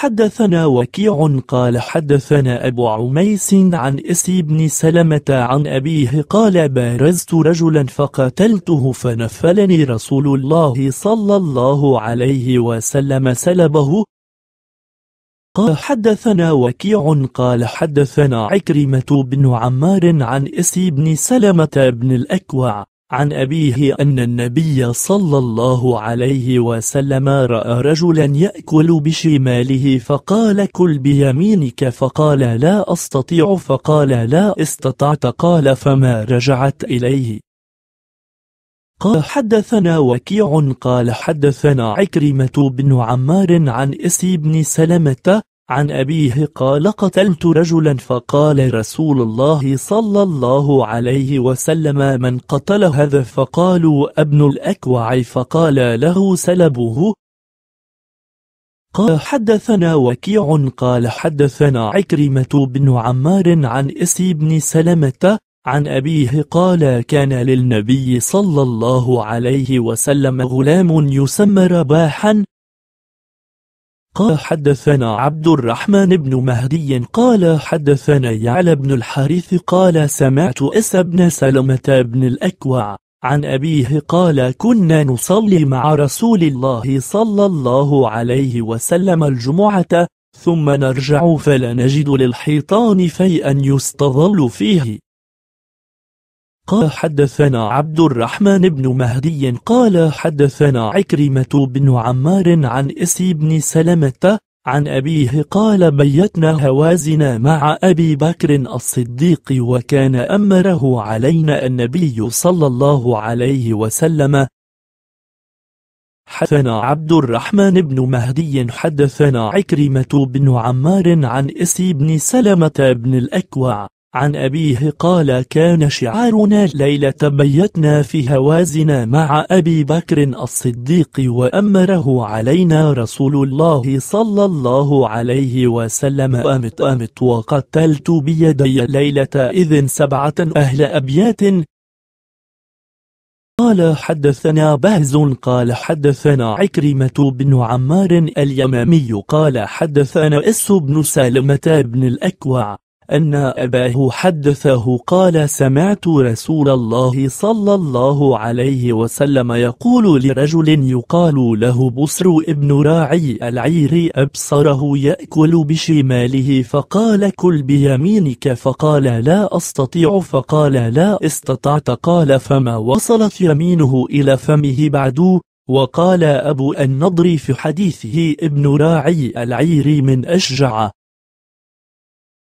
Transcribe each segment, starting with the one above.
حدثنا وكيع قال حدثنا أبو عميس عن إسي بن سلمة عن أبيه قال بارزت رجلا فقتلته فنفلني رسول الله صلى الله عليه وسلم سلبه قال حدثنا وكيع قال حدثنا عكرمة بن عمار عن إسي بن سلمة بن الأكوع عن أبيه أن النبي صلى الله عليه وسلم رأى رجلا يأكل بشماله فقال كل بيمينك فقال لا أستطيع فقال لا استطعت قال فما رجعت إليه قال حدثنا وكيع قال حدثنا عكرمة بن عمار عن إسي بن سلمة عن أبيه قال قتلت رجلا فقال رسول الله صلى الله عليه وسلم من قتل هذا فقالوا ابن الأكوع فقال له سلبه قال حدثنا وكيع قال حدثنا عكرمة بن عمار عن إسي بن سلمة عن أبيه قال كان للنبي صلى الله عليه وسلم غلام يسمى رباحا قال حدثنا عبد الرحمن بن مهدي قال حدثنا يعلى بن الحارث قال سمعت أس بن سلمة بن الأكوع عن أبيه قال كنا نصلي مع رسول الله صلى الله عليه وسلم الجمعة ثم نرجع فلا نجد للحيطان فيئا يستظل فيه قال حدثنا عبد الرحمن بن مهدي قال حدثنا عكرمة بن عمار عن إسي بن سلمة عن أبيه قال بيتنا هوازن مع أبي بكر الصديق وكان أمره علينا النبي صلى الله عليه وسلم حدثنا عبد الرحمن بن مهدي حدثنا عكرمة بن عمار عن إسي بن سلمة بن الأكوع عن أبيه قال كان شعارنا ليلة بيتنا في هوازنا مع أبي بكر الصديق وأمره علينا رسول الله صلى الله عليه وسلم أمت أمت وقتلت بيدي ليلة إذ سبعة أهل أبيات قال حدثنا بهز قال حدثنا عكرمة بن عمار اليمامي قال حدثنا إس بن سالمة بن الأكوع أن أباه حدثه قال سمعت رسول الله صلى الله عليه وسلم يقول لرجل يقال له بصر ابن راعي العير أبصره يأكل بشماله فقال كل بيمينك فقال لا أستطيع فقال لا استطعت قال فما وصلت يمينه إلى فمه بعد وقال أبو النضر في حديثه ابن راعي العير من أشجع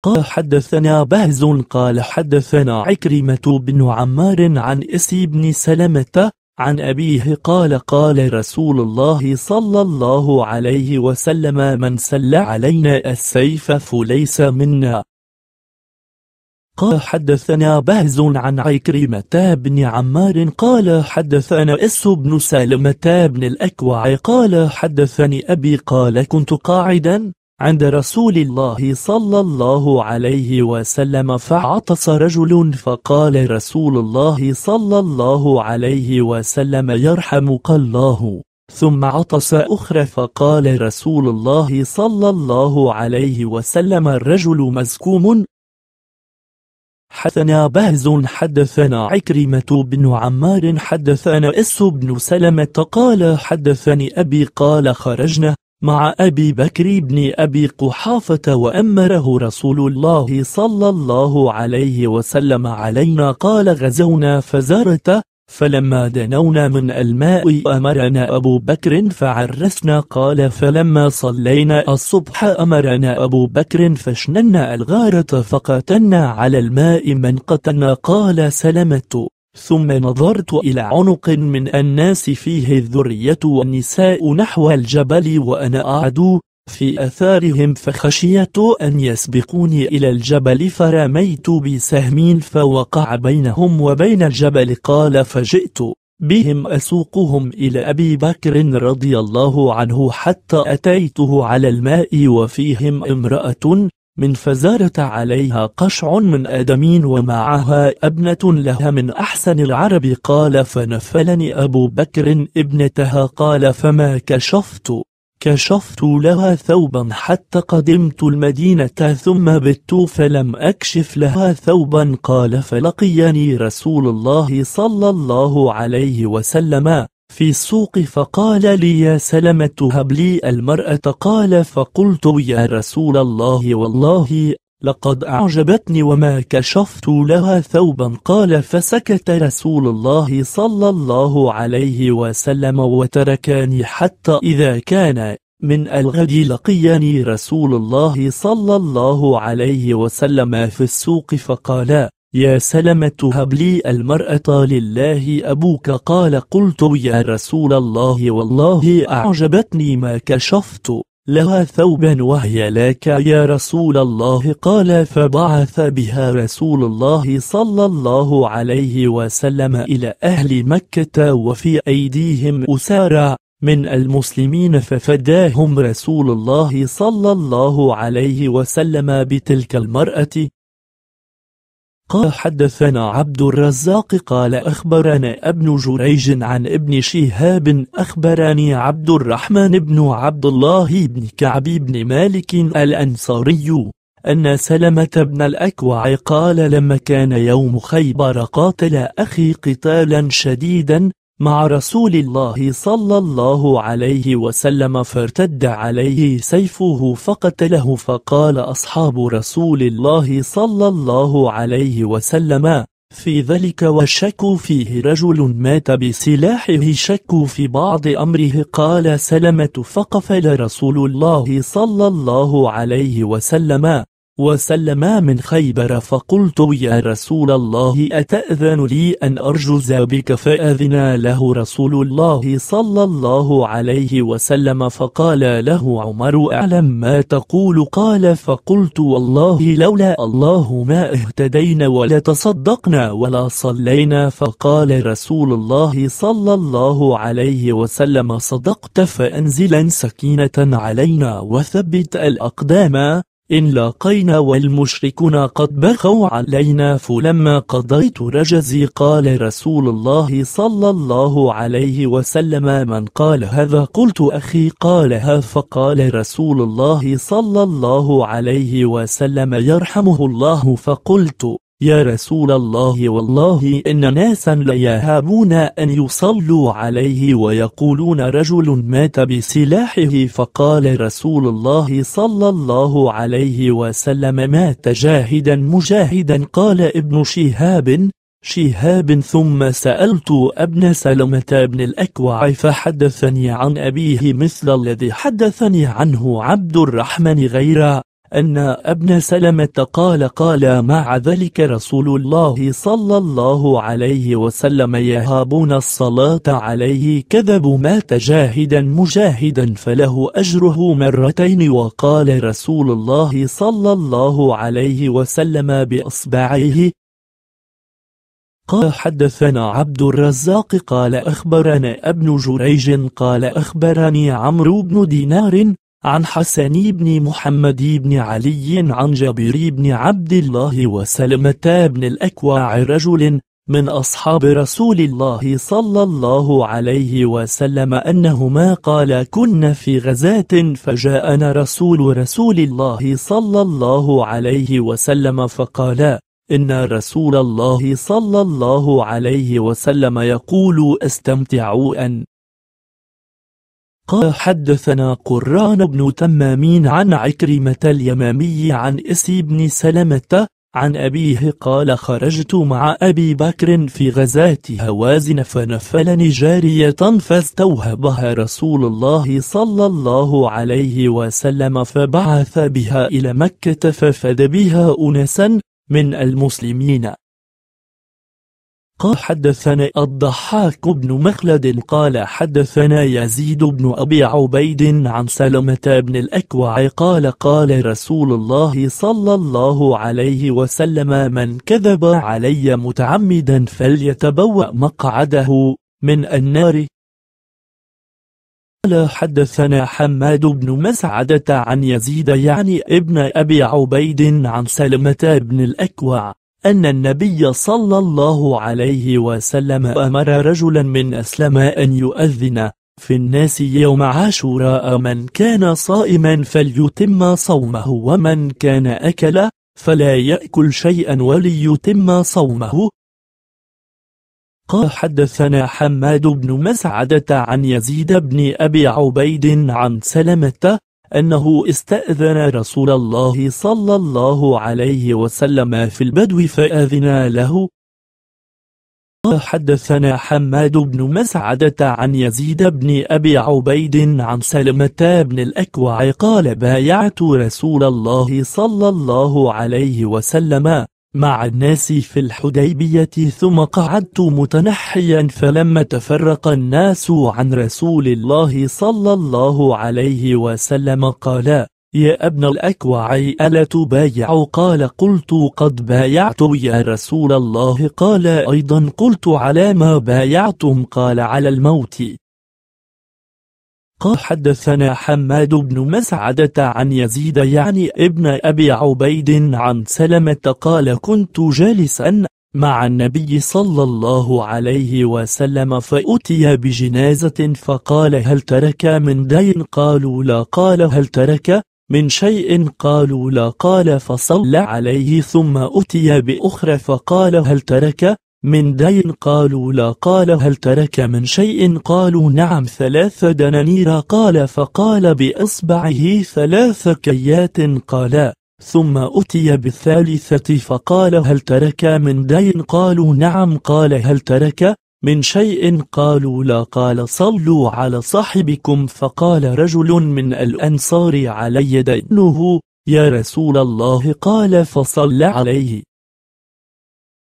قال حدثنا بهز قال حدثنا عكرمة بن عمار عن اسي بن سلمة عن أبيه قال قال رسول الله صلى الله عليه وسلم من سل علينا السيف فليس منا قال حدثنا بهز عن عكرمة بن عمار قال حدثنا إس بن سلمة بن الأكوع قال حدثني أبي قال كنت قاعدا عند رسول الله صلى الله عليه وسلم فعطس رجل فقال رسول الله صلى الله عليه وسلم يرحمك الله ثم عطس أخرى فقال رسول الله صلى الله عليه وسلم الرجل مزكوم حدثنا بهز حدثنا عكرمة بن عمار حدثنا إس بن سلمة قال حدثني أبي قال خرجنا مع أبي بكر بن أبي قحافة وأمره رسول الله صلى الله عليه وسلم علينا قال غزونا فزارته فلما دنونا من الماء أمرنا أبو بكر فعرسنا قال فلما صلينا الصبح أمرنا أبو بكر فشننا الغارة فقتلنا على الماء من قتلنا قال سلمت ثم نظرت إلى عنق من الناس فيه الذرية والنساء نحو الجبل وأنا أعدو في أثارهم فخشيت أن يسبقوني إلى الجبل فرميت بسهم فوقع بينهم وبين الجبل قال فجئت بهم أسوقهم إلى أبي بكر رضي الله عنه حتى أتيته على الماء وفيهم امرأة من فزارة عليها قشع من آدمين ومعها ابنة لها من أحسن العرب قال فنفلني أبو بكر ابنتها قال فما كشفت كشفت لها ثوبا حتى قدمت المدينة ثم بت فلم أكشف لها ثوبا قال فلقيني رسول الله صلى الله عليه وسلم في السوق فقال لي يا سلمة هب لي المرأة قال فقلت يا رسول الله والله لقد أعجبتني وما كشفت لها ثوبا قال فسكت رسول الله صلى الله عليه وسلم وتركاني حتى إذا كان من الغد لقيني رسول الله صلى الله عليه وسلم في السوق فقال يا سلمة هب لي المرأة لله أبوك قال قلت يا رسول الله والله أعجبتني ما كشفت لها ثوبا وهي لك يا رسول الله قال فبعث بها رسول الله صلى الله عليه وسلم إلى أهل مكة وفي أيديهم أسارى من المسلمين ففداهم رسول الله صلى الله عليه وسلم بتلك المرأة قال حدثنا عبد الرزاق قال أخبرنا ابن جريج عن ابن شهاب أخبرني عبد الرحمن بن عبد الله بن كعب بن مالك الأنصاري أن سلمة بن الأكوع قال لما كان يوم خيبر قاتل أخي قتالا شديدا مع رسول الله صلى الله عليه وسلم فارتد عليه سيفه فقتله فقال أصحاب رسول الله صلى الله عليه وسلم في ذلك وشكوا فيه رجل مات بسلاحه شكوا في بعض أمره قال سلمة فقفل رسول الله صلى الله عليه وسلم وسلما من خيبر فقلت يا رسول الله أتأذن لي أن أرجز بك فأذن له رسول الله صلى الله عليه وسلم فقال له عمر أعلم ما تقول قال فقلت والله لولا الله ما اهتدينا ولا تصدقنا ولا صلينا فقال رسول الله صلى الله عليه وسلم صدقت فأنزلا سكينة علينا وثبت الأقدام إن لاقينا والمشركون قد بغوا علينا فلما قضيت رجزي قال رسول الله صلى الله عليه وسلم من قال هذا قلت أخي قالها فقال رسول الله صلى الله عليه وسلم يرحمه الله فقلت يا رسول الله والله إن ناسا ليهابون أن يصلوا عليه ويقولون رجل مات بسلاحه فقال رسول الله صلى الله عليه وسلم مات جاهدا مجاهدا قال ابن شهاب شهاب ثم سألت ابن سلمة بن الأكوع فحدثني عن أبيه مثل الذي حدثني عنه عبد الرحمن غيره أن ابن سلمة قال قال مع ذلك رسول الله صلى الله عليه وسلم يهابون الصلاة عليه كذب مات جاهدا مجاهدا فله أجره مرتين وقال رسول الله صلى الله عليه وسلم بأصبعيه قال حدثنا عبد الرزاق قال أخبرنا ابن جريج قال أخبرني عمرو بن دينار عن حسن بن محمد بن علي عن جابر بن عبد الله وسلمة بن الأكوع رجل من أصحاب رسول الله صلى الله عليه وسلم أنهما قال كنا في غزاة فجاءنا رسول رسول الله صلى الله عليه وسلم فقال إن رسول الله صلى الله عليه وسلم يقول استمتعوا أن قال حدثنا قران بن تمامين عن عكرمة اليمامي عن إسي بن سلمة عن أبيه قال خرجت مع أبي بكر في غزاة هوازن فنفلني جارية فاستوهبها رسول الله صلى الله عليه وسلم فبعث بها إلى مكة ففد بها أنسا من المسلمين قال حدثنا الضحاك بن مخلد قال حدثنا يزيد بن أبي عبيد عن سلمة بن الأكوع قال قال رسول الله صلى الله عليه وسلم من كذب علي متعمدا فليتبوأ مقعده من النار قال حدثنا حماد بن مسعدة عن يزيد يعني ابن أبي عبيد عن سلمة بن الأكوع أن النبي صلى الله عليه وسلم أمر رجلا من أسلم أن يؤذن في الناس يوم عاشوراء من كان صائما فليتم صومه ومن كان أكل فلا يأكل شيئا وليتم صومه قال حدثنا حماد بن مسعدة عن يزيد بن أبي عبيد عن سلمة أنه استأذن رسول الله صلى الله عليه وسلم في البدو فأذن له حدثنا حماد بن مسعدة عن يزيد بن أبي عبيد عن سلمة بن الأكوع قال بايعت رسول الله صلى الله عليه وسلم مع الناس في الحديبية ثم قعدت متنحيا فلما تفرق الناس عن رسول الله صلى الله عليه وسلم قال يا ابن الأكوع ألا تبايع قال قلت قد بايعت يا رسول الله قال أيضا قلت على ما بايعتم قال على الموت قال حدثنا حماد بن مسعدة عن يزيد يعني ابن أبي عبيد عن سلمة قال كنت جالسا مع النبي صلى الله عليه وسلم فأتي بجنازة فقال هل ترك من دين قالوا لا قال هل ترك من شيء قالوا لا قال فصلى عليه ثم أتي بأخرى فقال هل ترك من دين قالوا لا قال هل ترك من شيء قالوا نعم ثلاث دنانير قال فقال بإصبعه ثلاث كيات قالا ثم أتي بالثالثة فقال هل ترك من دين قالوا نعم قال هل ترك من شيء قالوا لا قال صلوا على صاحبكم فقال رجل من الأنصار علي دينه يا رسول الله قال فصل عليه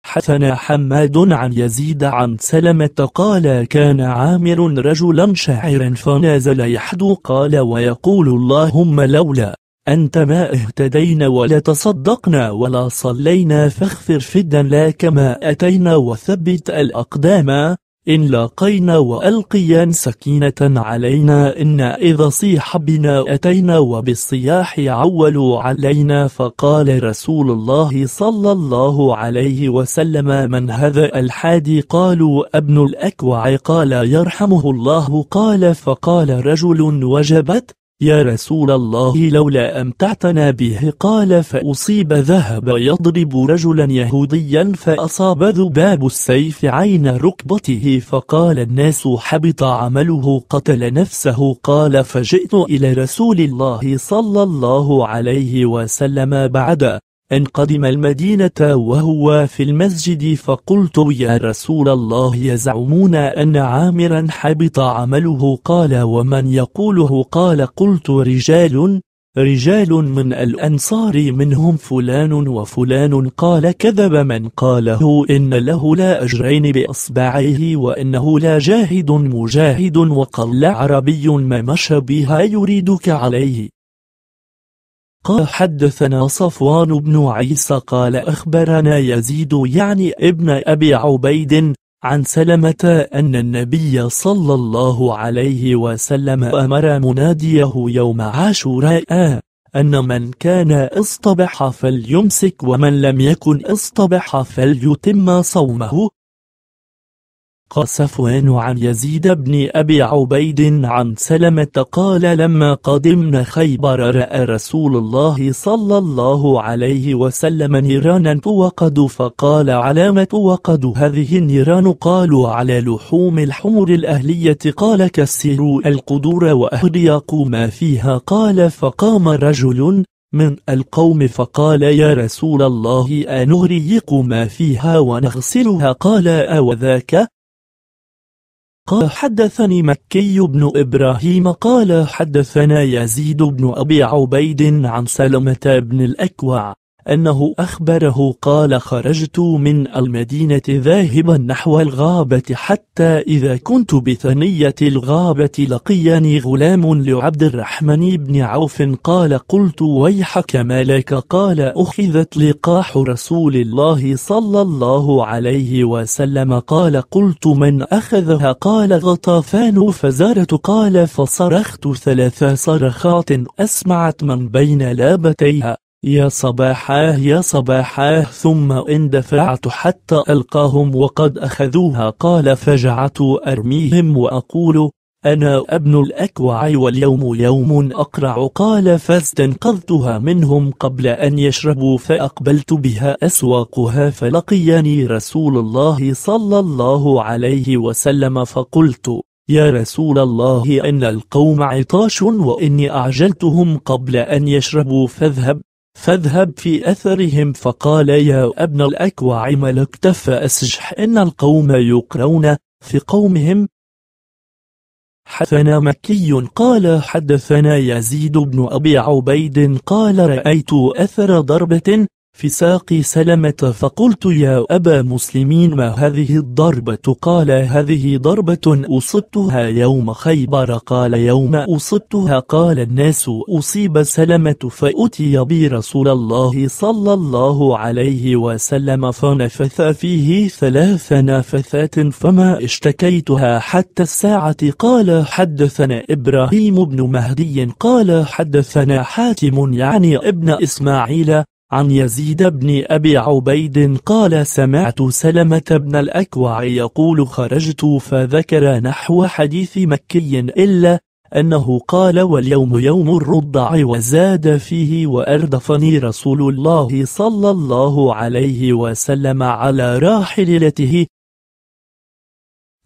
حدثنا حماد عن يزيد عن سلمة قال كان عامر رجلا شاعرا فنازل يحدو قال ويقول اللهم لولا أنت ما اهتدينا ولا تصدقنا ولا صلينا فاغفر فدا لا كما أتينا وثبت الأقدام إن لاقينا وألقيان سكينة علينا إن إذا صيح بنا أتينا وبالصياح عولوا علينا فقال رسول الله صلى الله عليه وسلم من هذا الحادي قالوا ابن الأكوع قال يرحمه الله قال فقال رجل وجبت يا رسول الله لولا أمتعتنا به قال فأصيب ذهب يضرب رجلا يهوديا فأصاب ذباب السيف عين ركبته فقال الناس حبط عمله قتل نفسه قال فجئت إلى رسول الله صلى الله عليه وسلم بعد أن قدم المدينة وهو في المسجد فقلت يا رسول الله يزعمون أن عامرا حبط عمله قال ومن يقوله قال قلت رجال رجال من الأنصار منهم فلان وفلان قال كذب من قاله إن له لا أجرين بأصبعيه وإنه لا جاهد مجاهد وقل عربي ما مشى بها يريدك عليه قال حدثنا صفوان بن عيسى قال أخبرنا يزيد يعني ابن أبي عبيد عن سلمة أن النبي صلى الله عليه وسلم أمر مناديه يوم عاشوراء أن من كان اصطبح فليمسك ومن لم يكن اصطبح فليتم صومه قال صفوان عن يزيد بن أبي عبيد عن سلمة قال لما قدمنا خيبر رأى رسول الله صلى الله عليه وسلم نيرانا توقد فقال علامة توقد هذه النيران قالوا على لحوم الحمر الأهلية قال كسروا القدور وأهرياقوا ما فيها قال فقام رجل من القوم فقال يا رسول الله أنهريق ما فيها ونغسلها قال أوذاك قال حدثني مكي بن إبراهيم قال حدثنا يزيد بن أبي عبيد عن سلمة بن الأكوع أنه أخبره قال خرجت من المدينة ذاهبا نحو الغابة حتى إذا كنت بثنية الغابة لقيني غلام لعبد الرحمن بن عوف قال قلت ويحك ما لك قال أخذت لقاح رسول الله صلى الله عليه وسلم قال قلت من أخذها قال غطافان فزارة قال فصرخت ثلاث صرخات أسمعت من بين لابتيها يا صباحاه يا صباحاه ثم اندفعت حتى ألقاهم وقد أخذوها قال فجعت أرميهم وأقول أنا ابن الأكوع واليوم يوم أقرع قال فاستنقذتها منهم قبل أن يشربوا فأقبلت بها أسواقها فلقيني رسول الله صلى الله عليه وسلم فقلت يا رسول الله إن القوم عطاش وإني أعجلتهم قبل أن يشربوا فاذهب فاذهب في أثرهم فقال يا أبن الأكوع ملكت أسجح إن القوم يقرون في قومهم حدثنا مكي قال حدثنا يزيد بن أبي عبيد قال رأيت أثر ضربة في ساق سلمة فقلت يا أبا مسلمين ما هذه الضربة قال هذه ضربة أصبتها يوم خيبر قال يوم أصبتها قال الناس أصيب سلمة فأتي بي رسول الله صلى الله عليه وسلم فنفث فيه ثلاث نفثات فما اشتكيتها حتى الساعة قال حدثنا إبراهيم بن مهدي قال حدثنا حاتم يعني ابن إسماعيل عن يزيد بن أبي عبيد قال سمعت سلمة بن الأكوع يقول خرجت فذكر نحو حديث مكي إلا أنه قال واليوم يوم الرضع وزاد فيه وأردفني رسول الله صلى الله عليه وسلم على راحلته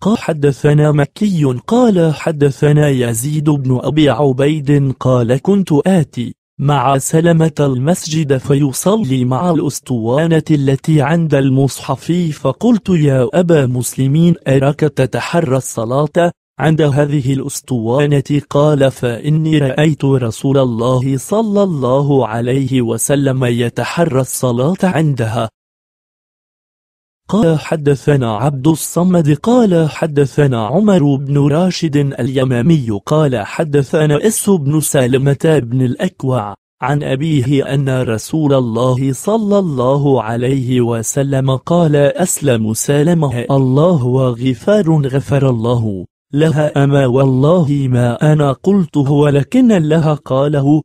قال حدثنا مكي قال حدثنا يزيد بن أبي عبيد قال كنت آتي مع سلمة المسجد فيصلي مع الأسطوانة التي عند المصحف فقلت يا أبا مسلمين أراك تتحرى الصلاة عند هذه الأسطوانة قال فإني رأيت رسول الله صلى الله عليه وسلم يتحرى الصلاة عندها قال حدثنا عبد الصمد قال حدثنا عمر بن راشد اليمامي قال حدثنا اس بن سالمة بن الأكوع عن أبيه أن رسول الله صلى الله عليه وسلم قال أسلم سالمه الله وغفار غفر الله لها أما والله ما أنا قلته ولكن لها قاله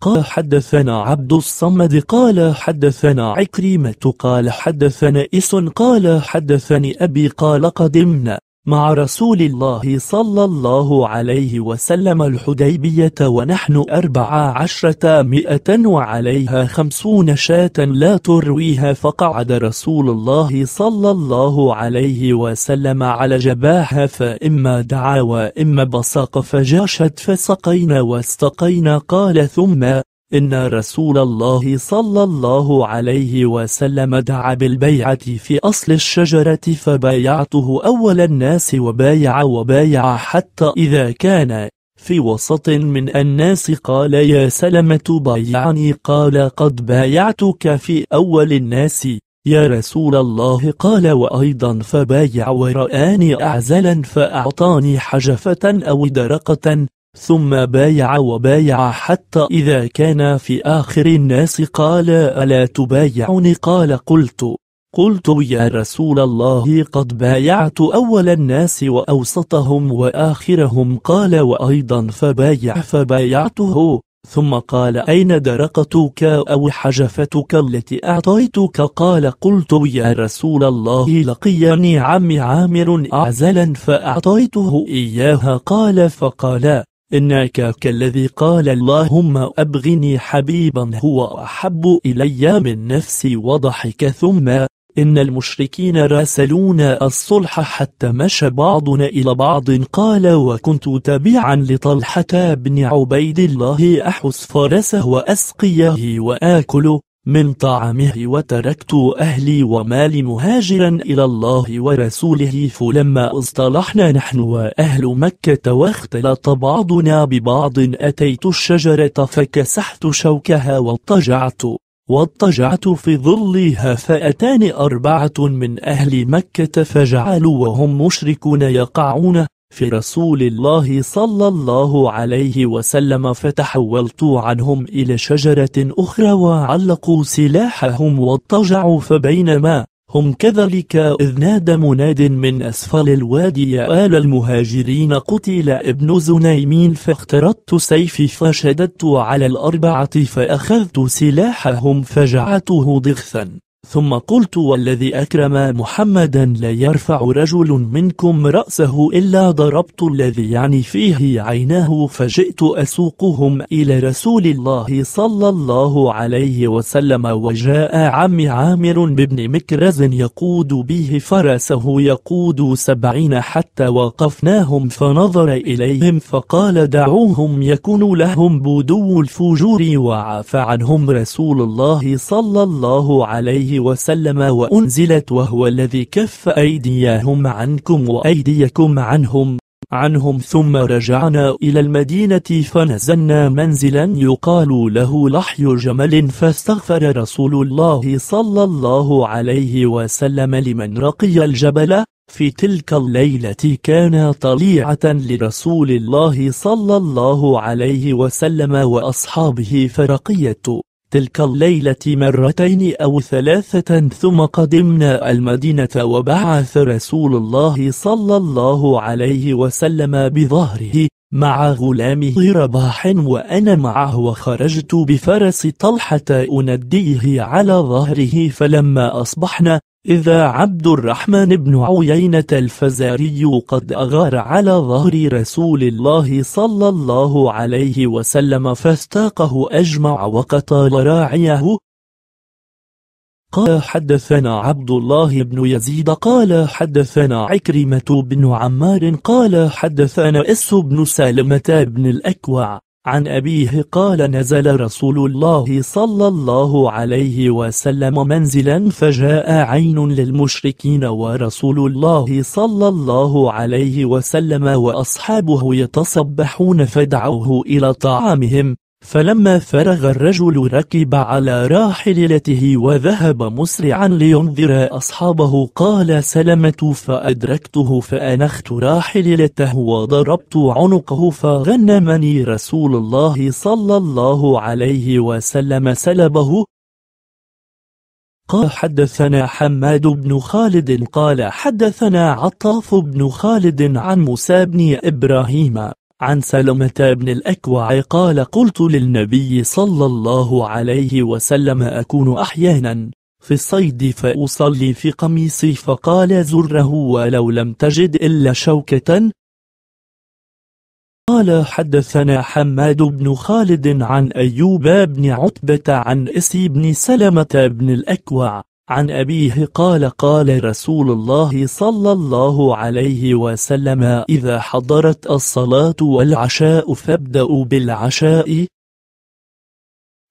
قال حدثنا عبد الصمد قال حدثنا عكريمة قال حدثنا إس قال حدثني أبي قال قدمنا مع رسول الله صلى الله عليه وسلم الحديبية ونحن أربع عشرة مئة وعليها خمسون شاة لا ترويها فقعد رسول الله صلى الله عليه وسلم على جباها فإما دعا وإما بصق فجاشت فسقينا واستقينا قال ثم إن رسول الله صلى الله عليه وسلم دعا بالبيعة في أصل الشجرة فبايعته أول الناس وبايع وبايع حتى إذا كان في وسط من الناس قال يا سلمة بايعني قال قد بايعتك في أول الناس يا رسول الله قال وأيضا فبايع ورآني أعزلا فأعطاني حجفة أو درقة ثم بايع وبايع حتى إذا كان في آخر الناس قال ألا تبايعني قال قلت قلت يا رسول الله قد بايعت أول الناس وأوسطهم وآخرهم قال وأيضا فبايع فبايعته ثم قال أين درقتك أو حجفتك التي أعطيتك قال قلت يا رسول الله لقيني عم عامر أعزلا فأعطيته إياها قال فقال إنك كالذي قال اللهم أبغني حبيبا هو أحب إلي من نفسي وضحك ثم إن المشركين راسلون الصلح حتى مشى بعضنا إلى بعض قال وكنت تبيعا لطلحة بن عبيد الله أحس فرسه وأسقيه وآكله من طعامه وتركت أهلي ومالي مهاجرا إلى الله ورسوله فلما اصطلحنا نحن وأهل مكة واختلط بعضنا ببعض أتيت الشجرة فكسحت شوكها واضطجعت واضطجعت في ظلها فأتاني أربعة من أهل مكة فجعلوا وهم مشركون يقعون في رسول الله صلى الله عليه وسلم فتحولت عنهم إلى شجرة أخرى وعلقوا سلاحهم واضطجعوا فبينما هم كذلك إذ نادى مناد من أسفل الوادي يا آل المهاجرين قتل ابن زنيمين فاخترت سيفي فشددت على الأربعة فأخذت سلاحهم فجعته ضغثا ثم قلت والذي أكرم محمدا لا يرفع رجل منكم رأسه إلا ضربت الذي يعني فيه عيناه فجئت أسوقهم إلى رسول الله صلى الله عليه وسلم وجاء عم عامر بابن مكرز يقود به فرسه يقود سبعين حتى وقفناهم فنظر إليهم فقال دعوهم يكون لهم بدو الفجور وعاف عنهم رسول الله صلى الله عليه وسلم وأنزلت وهو الذي كف أيديهم عنكم وأيديكم عنهم عنهم ثم رجعنا إلى المدينة فنزلنا منزلا يقال له لحي جمل فاستغفر رسول الله صلى الله عليه وسلم لمن رقي الجبل في تلك الليلة كان طليعة لرسول الله صلى الله عليه وسلم وأصحابه فرقيته تلك الليلة مرتين أو ثلاثة ثم قدمنا المدينة وبعث رسول الله صلى الله عليه وسلم بظهره مع غلامه رباح وأنا معه وخرجت بفرس طلحة أنديه على ظهره فلما أصبحنا إذا عبد الرحمن بن عيينة الفزاري قد أغار على ظهر رسول الله صلى الله عليه وسلم فاستاقه أجمع وقتال راعيه قال حدثنا عبد الله بن يزيد قال حدثنا عكرمة بن عمار قال حدثنا إس بن سالمة بن الأكوع عن أبيه قال نزل رسول الله صلى الله عليه وسلم منزلا فجاء عين للمشركين ورسول الله صلى الله عليه وسلم وأصحابه يتصبحون فدعوه إلى طعامهم فلما فرغ الرجل ركب على راحلته وذهب مسرعا لينذر أصحابه قال سلمة فأدركته فأنخت راحلته وضربت عنقه فغنمني رسول الله صلى الله عليه وسلم سلبه قال حدثنا حماد بن خالد قال حدثنا عطاف بن خالد عن موسى بن إبراهيم عن سلمة بن الأكوع قال قلت للنبي صلى الله عليه وسلم أكون أحيانا في الصيد فأصلي في قميصي فقال زره ولو لم تجد إلا شوكة قال حدثنا حماد بن خالد عن أيوب بن عتبة عن إسي بن سلمة بن الأكوع عن أبيه قال قال رسول الله صلى الله عليه وسلم إذا حضرت الصلاة والعشاء فابدأوا بالعشاء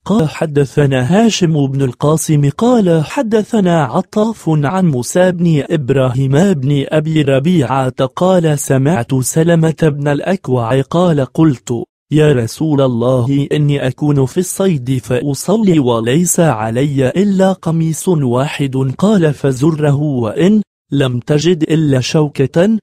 قال حدثنا هاشم بن القاسم قال حدثنا عطاف عن موسى بن إبراهيم بن أبي ربيعة قال سمعت سلمة بن الأكوع قال قلت يا رسول الله إني أكون في الصيد فأصلي وليس علي إلا قميص واحد قال فزره وإن لم تجد إلا شوكة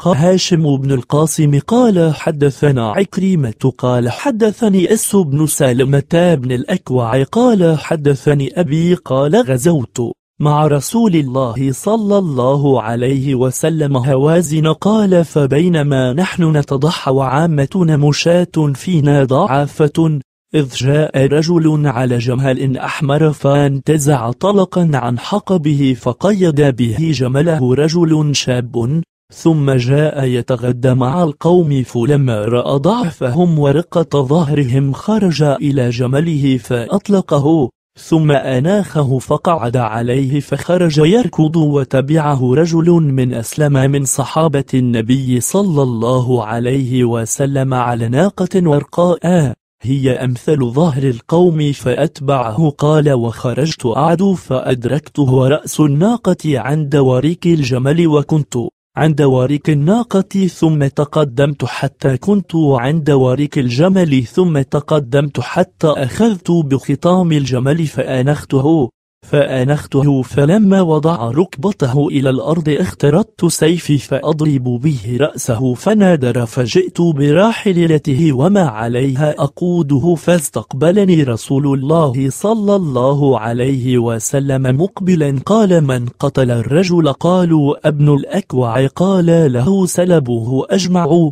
قال هاشم بن القاسم قال حدثنا عكريمة قال حدثني أس بن سالمة بن الأكوع قال حدثني أبي قال غزوت مع رسول الله صلى الله عليه وسلم هوازن قال فبينما نحن نتضحى وعامتنا مشاة فينا ضعافة إذ جاء رجل على جمل أحمر فانتزع طلقا عن حقبه فقيد به جمله رجل شاب ثم جاء يتغدى مع القوم فلما رأى ضعفهم ورقة ظهرهم خرج إلى جمله فأطلقه ثم أناخه فقعد عليه فخرج يركض وتبعه رجل من أسلم من صحابة النبي صلى الله عليه وسلم على ناقة ورقاء هي أمثل ظهر القوم فأتبعه قال وخرجت أعدو فأدركته ورأس الناقة عند وريك الجمل وكنت عند وارك الناقة ثم تقدمت حتى كنت عند وارك الجمل ثم تقدمت حتى أخذت بخطام الجمل فآنخته فأنخته فلما وضع ركبته إلى الأرض اخترت سيفي فأضرب به رأسه فنادر فجئت براحلته وما عليها أقوده فاستقبلني رسول الله صلى الله عليه وسلم مقبلا قال من قتل الرجل قالوا ابن الأكوع قال له سلبه أجمعوا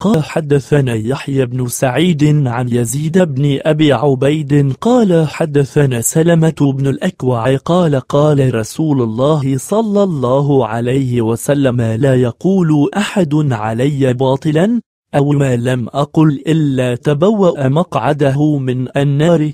قال حدثنا يحيى بن سعيد عن يزيد بن أبي عبيد قال حدثنا سلمة بن الأكوع قال قال رسول الله صلى الله عليه وسلم لا يقول أحد علي باطلا أو ما لم أقل إلا تبوأ مقعده من النار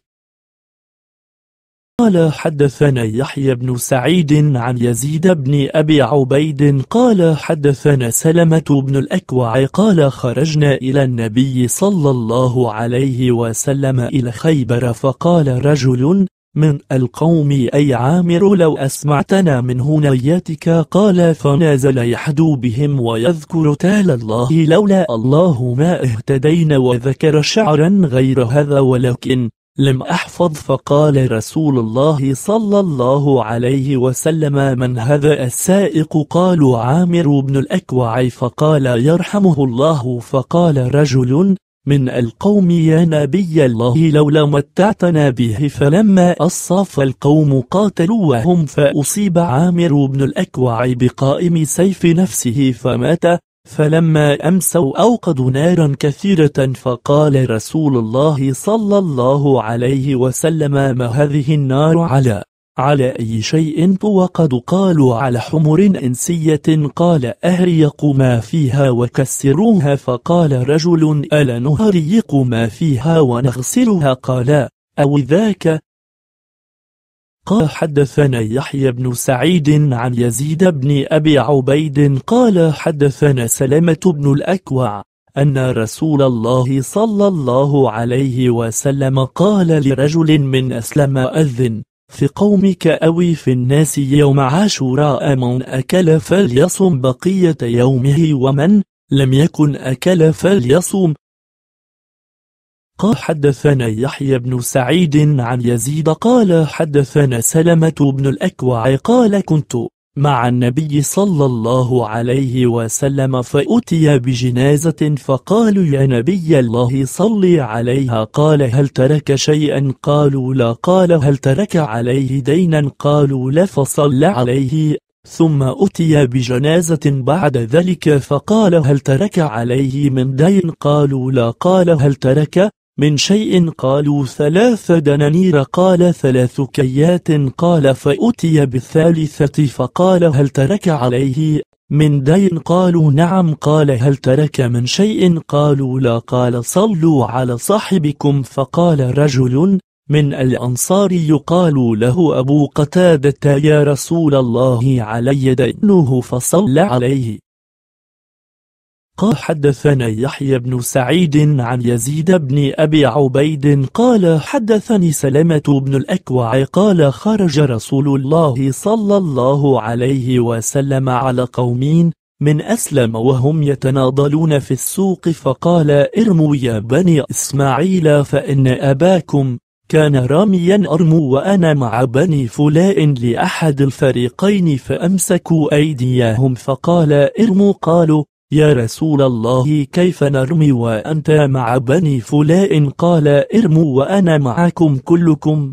قال حدثنا يحيى بن سعيد عن يزيد بن أبي عبيد قال حدثنا سلمة بن الأكوع قال خرجنا إلى النبي صلى الله عليه وسلم إلى خيبر فقال رجل من القوم أي عامر لو أسمعتنا من هنياتك قال فنازل يحدو بهم ويذكر تال الله لولا الله ما اهتدينا وذكر شعرا غير هذا ولكن لم أحفظ فقال رسول الله صلى الله عليه وسلم من هذا السائق قالوا عامر بن الأكوع فقال يرحمه الله فقال رجل من القوم يا نبي الله لولا متعتنا به فلما أصاف القوم قاتلوهم فأصيب عامر بن الأكوع بقائم سيف نفسه فمات فلما أمسوا أوقدوا نارا كثيرة فقال رسول الله صلى الله عليه وسلم ما هذه النار على على أي شيء وقد قالوا على حمر إنسية قال أهريق ما فيها وكسروها فقال رجل ألا نهريق ما فيها ونغسلها قال أو ذاك قال حدثنا يحيى بن سعيد عن يزيد بن أبي عبيد قال حدثنا سلمة بن الأكوع أن رسول الله صلى الله عليه وسلم قال لرجل من أسلم أذن في قومك أوي في الناس يوم عاشوراء من أكل فليصم بقية يومه ومن لم يكن أكل فليصم قال حدثنا يحيى بن سعيد عن يزيد قال حدثنا سلمة بن الأكوع قال كنت مع النبي صلى الله عليه وسلم فأتي بجنازة فقالوا يا نبي الله صل عليها قال هل ترك شيئا قالوا لا قال هل ترك عليه دينا قالوا لا فصل عليه ثم أتي بجنازة بعد ذلك فقال هل ترك عليه من دين قالوا لا قال هل ترك من شيء قالوا ثلاث دنانير قال ثلاث كيات قال فأتي بالثالثة فقال هل ترك عليه من دين قالوا نعم قال هل ترك من شيء قالوا لا قال صلوا على صاحبكم فقال رجل من الأنصار يقال له أبو قتادة يا رسول الله علي دينه فصلى عليه قال حدثنا يحيى بن سعيد عن يزيد بن أبي عبيد قال حدثني سلمة بن الأكوع قال خرج رسول الله صلى الله عليه وسلم على قومين من أسلم وهم يتناضلون في السوق فقال ارموا يا بني إسماعيل فإن أباكم كان راميا أرموا وأنا مع بني فلاء لأحد الفريقين فأمسكوا أيديهم فقال ارموا قالوا يا رسول الله كيف نرمي وأنت مع بني فلاء قال ارموا وأنا معكم كلكم